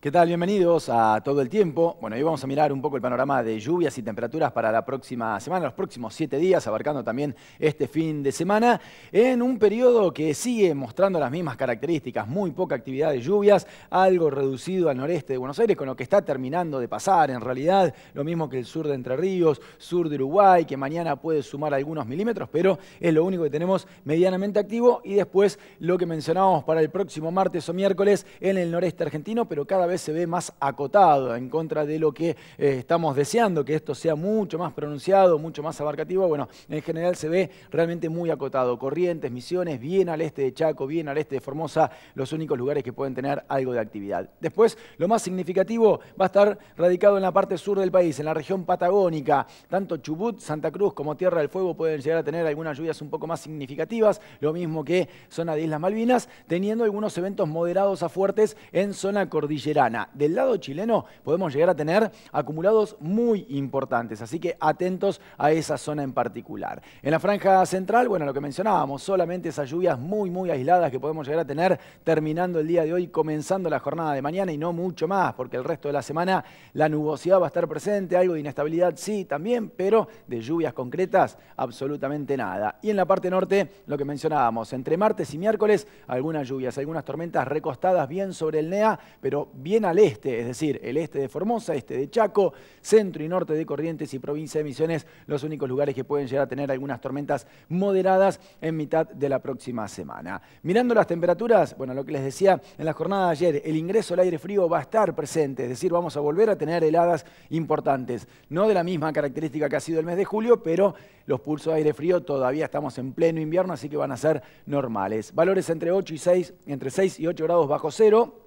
¿Qué tal? Bienvenidos a Todo el Tiempo. Bueno, hoy vamos a mirar un poco el panorama de lluvias y temperaturas para la próxima semana, los próximos siete días, abarcando también este fin de semana, en un periodo que sigue mostrando las mismas características, muy poca actividad de lluvias, algo reducido al noreste de Buenos Aires, con lo que está terminando de pasar en realidad, lo mismo que el sur de Entre Ríos, sur de Uruguay, que mañana puede sumar algunos milímetros, pero es lo único que tenemos medianamente activo, y después lo que mencionábamos para el próximo martes o miércoles en el noreste argentino, pero cada vez se ve más acotado en contra de lo que eh, estamos deseando, que esto sea mucho más pronunciado, mucho más abarcativo. Bueno, en general se ve realmente muy acotado. Corrientes, Misiones, bien al este de Chaco, bien al este de Formosa, los únicos lugares que pueden tener algo de actividad. Después, lo más significativo va a estar radicado en la parte sur del país, en la región patagónica. Tanto Chubut, Santa Cruz como Tierra del Fuego pueden llegar a tener algunas lluvias un poco más significativas, lo mismo que zona de Islas Malvinas, teniendo algunos eventos moderados a fuertes en zona cordillera del lado chileno podemos llegar a tener acumulados muy importantes, así que atentos a esa zona en particular. En la franja central, bueno, lo que mencionábamos, solamente esas lluvias muy, muy aisladas que podemos llegar a tener terminando el día de hoy, comenzando la jornada de mañana y no mucho más, porque el resto de la semana la nubosidad va a estar presente, algo de inestabilidad sí también, pero de lluvias concretas absolutamente nada. Y en la parte norte, lo que mencionábamos, entre martes y miércoles algunas lluvias, algunas tormentas recostadas bien sobre el NEA, pero bien bien al este, es decir, el este de Formosa, este de Chaco, centro y norte de Corrientes y provincia de Misiones, los únicos lugares que pueden llegar a tener algunas tormentas moderadas en mitad de la próxima semana. Mirando las temperaturas, bueno, lo que les decía en la jornada de ayer, el ingreso al aire frío va a estar presente, es decir, vamos a volver a tener heladas importantes, no de la misma característica que ha sido el mes de julio, pero los pulsos de aire frío todavía estamos en pleno invierno, así que van a ser normales. Valores entre 8 y 6, entre 6 y 8 grados bajo cero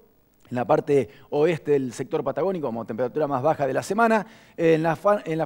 en la parte oeste del sector patagónico, como temperatura más baja de la semana. En la,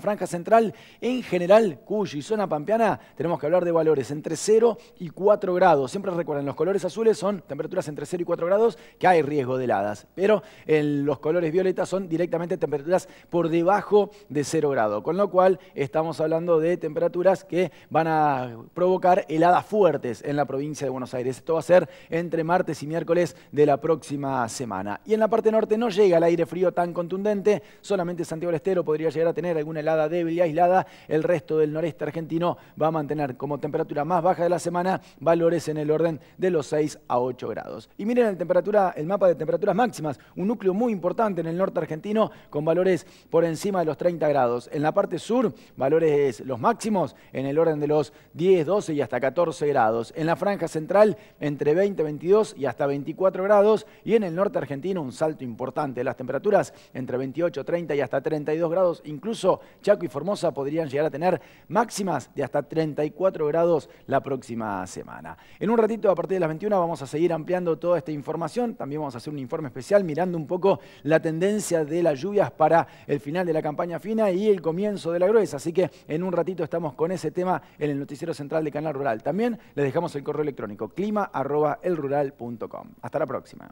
franja central, en general, Cuyo y zona pampeana, tenemos que hablar de valores entre 0 y 4 grados. Siempre recuerden, los colores azules son temperaturas entre 0 y 4 grados, que hay riesgo de heladas. Pero en los colores violetas son directamente temperaturas por debajo de 0 grado. Con lo cual, estamos hablando de temperaturas que van a provocar heladas fuertes en la provincia de Buenos Aires. Esto va a ser entre martes y miércoles de la próxima semana. Y en la parte norte no llega el aire frío tan contundente, solamente Santiago del Estero podría llegar a tener alguna helada débil y aislada, el resto del noreste argentino va a mantener como temperatura más baja de la semana valores en el orden de los 6 a 8 grados. Y miren el, el mapa de temperaturas máximas, un núcleo muy importante en el norte argentino con valores por encima de los 30 grados. En la parte sur, valores los máximos en el orden de los 10, 12 y hasta 14 grados. En la franja central, entre 20, 22 y hasta 24 grados. Y en el norte argentino, un salto importante. Las temperaturas entre 28, 30 y hasta 32 grados, incluso Chaco y Formosa podrían llegar a tener máximas de hasta 34 grados la próxima semana. En un ratito, a partir de las 21, vamos a seguir ampliando toda esta información. También vamos a hacer un informe especial mirando un poco la tendencia de las lluvias para el final de la campaña fina y el comienzo de la gruesa. Así que en un ratito estamos con ese tema en el Noticiero Central de Canal Rural. También les dejamos el correo electrónico clima.elrural.com. Hasta la próxima.